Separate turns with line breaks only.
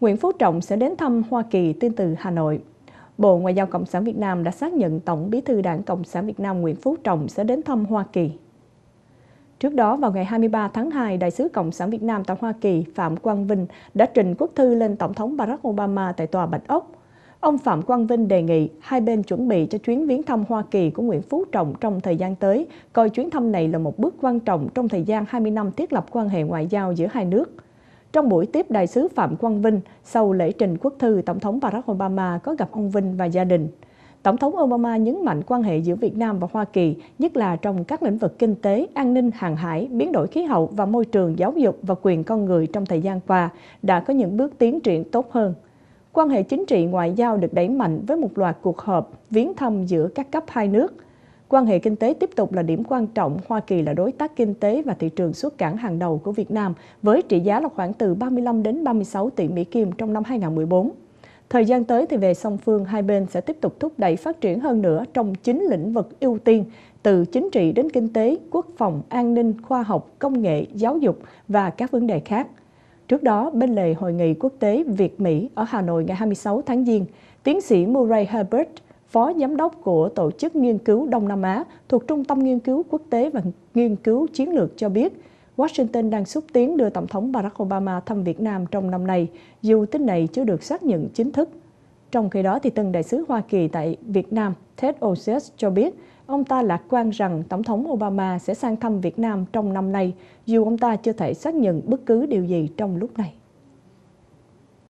Nguyễn Phú Trọng sẽ đến thăm Hoa Kỳ tin từ Hà Nội. Bộ Ngoại giao Cộng sản Việt Nam đã xác nhận Tổng bí thư Đảng Cộng sản Việt Nam Nguyễn Phú Trọng sẽ đến thăm Hoa Kỳ. Trước đó, vào ngày 23 tháng 2, Đại sứ Cộng sản Việt Nam tại Hoa Kỳ Phạm Quang Vinh đã trình quốc thư lên Tổng thống Barack Obama tại Tòa Bạch Ốc. Ông Phạm Quang Vinh đề nghị hai bên chuẩn bị cho chuyến viếng thăm Hoa Kỳ của Nguyễn Phú Trọng trong thời gian tới, coi chuyến thăm này là một bước quan trọng trong thời gian 20 năm thiết lập quan hệ ngoại giao giữa hai nước – trong buổi tiếp đại sứ Phạm Quang Vinh sau lễ trình quốc thư, Tổng thống Barack Obama có gặp ông Vinh và gia đình. Tổng thống Obama nhấn mạnh quan hệ giữa Việt Nam và Hoa Kỳ, nhất là trong các lĩnh vực kinh tế, an ninh, hàng hải, biến đổi khí hậu và môi trường, giáo dục và quyền con người trong thời gian qua, đã có những bước tiến triển tốt hơn. Quan hệ chính trị ngoại giao được đẩy mạnh với một loạt cuộc họp, viếng thăm giữa các cấp hai nước – quan hệ kinh tế tiếp tục là điểm quan trọng. Hoa Kỳ là đối tác kinh tế và thị trường xuất cảng hàng đầu của Việt Nam với trị giá là khoảng từ 35 đến 36 tỷ Mỹ Kim trong năm 2014. Thời gian tới thì về song phương, hai bên sẽ tiếp tục thúc đẩy phát triển hơn nữa trong chính lĩnh vực ưu tiên, từ chính trị đến kinh tế, quốc phòng, an ninh, khoa học, công nghệ, giáo dục và các vấn đề khác. Trước đó, bên lề Hội nghị quốc tế Việt-Mỹ ở Hà Nội ngày 26 tháng Giêng, tiến sĩ Murray Herbert – Phó Giám đốc của Tổ chức Nghiên cứu Đông Nam Á thuộc Trung tâm Nghiên cứu Quốc tế và Nghiên cứu Chiến lược cho biết, Washington đang xúc tiến đưa Tổng thống Barack Obama thăm Việt Nam trong năm nay, dù tin này chưa được xác nhận chính thức. Trong khi đó, thì tân đại sứ Hoa Kỳ tại Việt Nam Ted Osius cho biết, ông ta lạc quan rằng Tổng thống Obama sẽ sang thăm Việt Nam trong năm nay, dù ông ta chưa thể xác nhận bất cứ điều gì trong lúc này.